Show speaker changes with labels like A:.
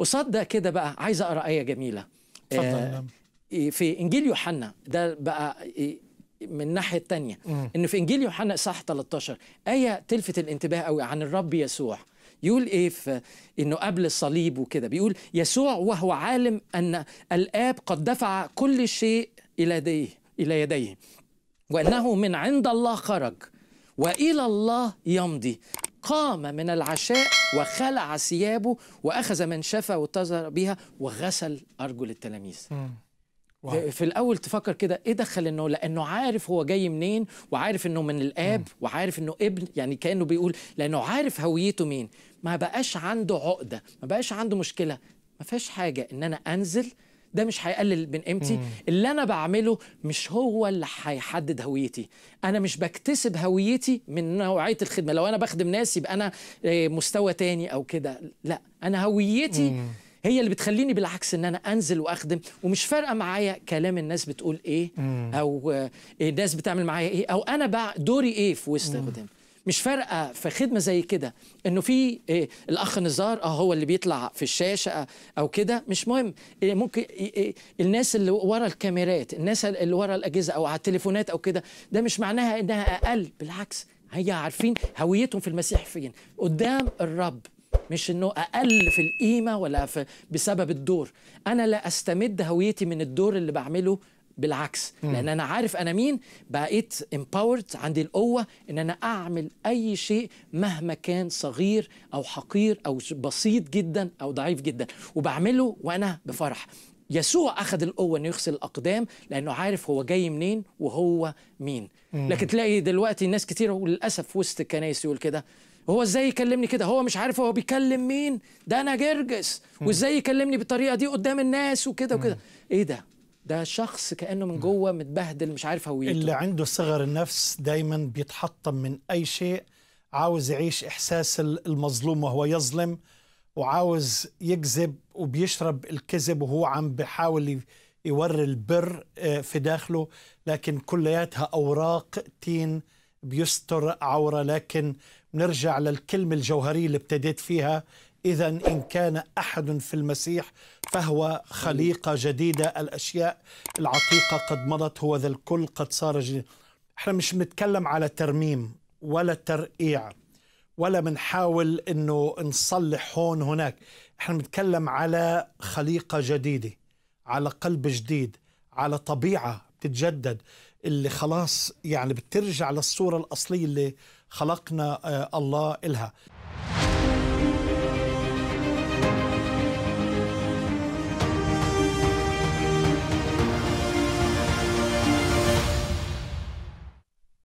A: قصاد ده كده بقى عايز اقرا ايه جميله آه، نعم. إيه، في انجيل يوحنا ده بقى إيه، من الناحيه الثانيه ان في انجيل يوحنا اصحاح 13 ايه تلفت الانتباه قوي عن الرب يسوع يقول ايه في انه قبل الصليب وكده بيقول يسوع وهو عالم ان الاب قد دفع كل شيء الى يديه الى يديه وانه من عند الله خرج والى الله يمضي قام من العشاء وخلع ثيابه واخذ منشفه واتظر بها وغسل ارجل التلاميذ في الاول تفكر كده ايه دخل انه لانه عارف هو جاي منين وعارف انه من الاب مم. وعارف انه ابن يعني كانه بيقول لانه عارف هويته مين ما بقاش عنده عقده ما بقاش عنده مشكله ما فيهاش حاجه ان انا انزل ده مش هيقلل من قيمتي اللي انا بعمله مش هو اللي هيحدد هويتي انا مش بكتسب هويتي من نوعيه الخدمه لو انا بخدم ناس يبقى انا آه، مستوى تاني او كده لا انا هويتي مم. هي اللي بتخليني بالعكس ان انا انزل واخدم ومش فارقه معايا كلام الناس بتقول ايه مم. او آه، الناس بتعمل معايا ايه او انا دوري ايه في وسط الخدمه مش فارقه في خدمه زي كده انه في إيه الاخ نزار اه هو اللي بيطلع في الشاشه او كده مش مهم إيه ممكن إيه،, إيه الناس اللي ورا الكاميرات الناس اللي ورا الاجهزه او على التليفونات او كده ده مش معناها انها اقل بالعكس هي عارفين هويتهم في المسيح فين قدام الرب مش انه اقل في القيمه ولا في بسبب الدور انا لا استمد هويتي من الدور اللي بعمله بالعكس م. لان انا عارف انا مين بقيت امباورد عندي القوه ان انا اعمل اي شيء مهما كان صغير او حقير او بسيط جدا او ضعيف جدا وبعمله وانا بفرح يسوع اخذ القوه انه يغسل الاقدام لانه عارف هو جاي منين وهو مين م. لكن تلاقي دلوقتي ناس كتير وللاسف وسط الكنائس يقول كده هو ازاي يكلمني كده هو مش عارف هو بيكلم مين ده انا جرجس وازاي يكلمني بالطريقه دي قدام الناس وكده وكده ايه ده
B: ده شخص كانه من جوه متبهدل مش عارف هويته اللي عنده صغر النفس دايما بيتحطم من اي شيء عاوز يعيش احساس المظلوم وهو يظلم وعاوز يكذب وبيشرب الكذب وهو عم بحاول يوري البر آه، في داخله لكن كلياتها اوراق تين بيستر عوره لكن نرجع للكلمه الجوهريه اللي ابتديت فيها إذا إن كان أحد في المسيح فهو خليقة جديدة الأشياء العتيقة قد مضت هو ذا الكل قد صار جديد احنا مش بنتكلم على ترميم ولا ترقيع ولا بنحاول انه نصلح هون هناك احنا بنتكلم على خليقة جديدة على قلب جديد على طبيعة بتتجدد اللي خلاص يعني بترجع للصورة الأصلية اللي خلقنا آه، الله إلها